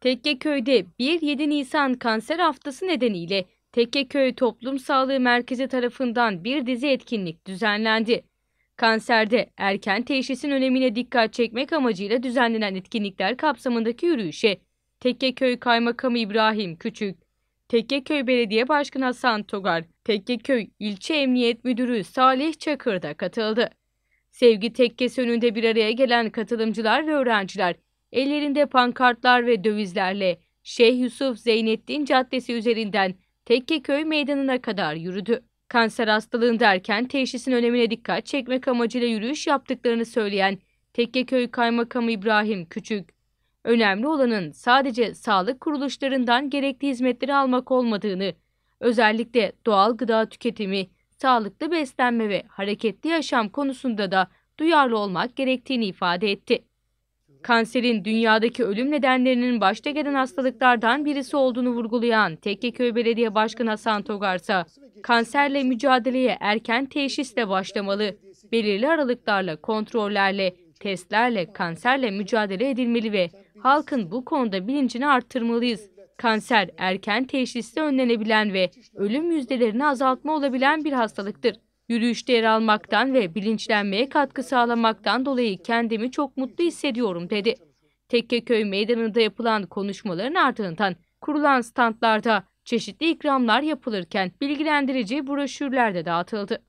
Tekkeköy'de 1-7 Nisan Kanser Haftası nedeniyle Tekkeköy Toplum Sağlığı Merkezi tarafından bir dizi etkinlik düzenlendi. Kanserde erken teşhisin önemine dikkat çekmek amacıyla düzenlenen etkinlikler kapsamındaki yürüyüşe Tekkeköy Kaymakamı İbrahim Küçük, Tekkeköy Belediye Başkanı Hasan Togar, Tekkeköy İlçe Emniyet Müdürü Salih Çakır da katıldı. Sevgi Tekkesi önünde bir araya gelen katılımcılar ve öğrenciler ellerinde pankartlar ve dövizlerle Şeyh Yusuf Zeynettin Caddesi üzerinden Tekkeköy Meydanı'na kadar yürüdü. Kanser hastalığını derken teşhisin önemine dikkat çekmek amacıyla yürüyüş yaptıklarını söyleyen Tekkeköy Kaymakamı İbrahim Küçük, önemli olanın sadece sağlık kuruluşlarından gerekli hizmetleri almak olmadığını, özellikle doğal gıda tüketimi, sağlıklı beslenme ve hareketli yaşam konusunda da duyarlı olmak gerektiğini ifade etti kanserin dünyadaki ölüm nedenlerinin başta gelen hastalıklardan birisi olduğunu vurgulayan Tekkeköy Belediye Başkanı Hasan Togarsa, kanserle mücadeleye erken teşhisle başlamalı, belirli aralıklarla, kontrollerle, testlerle, kanserle mücadele edilmeli ve halkın bu konuda bilincini arttırmalıyız. Kanser erken teşhisle önlenebilen ve ölüm yüzdelerini azaltma olabilen bir hastalıktır. Yürüyüşte yer almaktan ve bilinçlenmeye katkı sağlamaktan dolayı kendimi çok mutlu hissediyorum dedi. Tekkeköy Meydanı'nda yapılan konuşmaların ardından kurulan standlarda çeşitli ikramlar yapılırken bilgilendirici broşürler de dağıtıldı.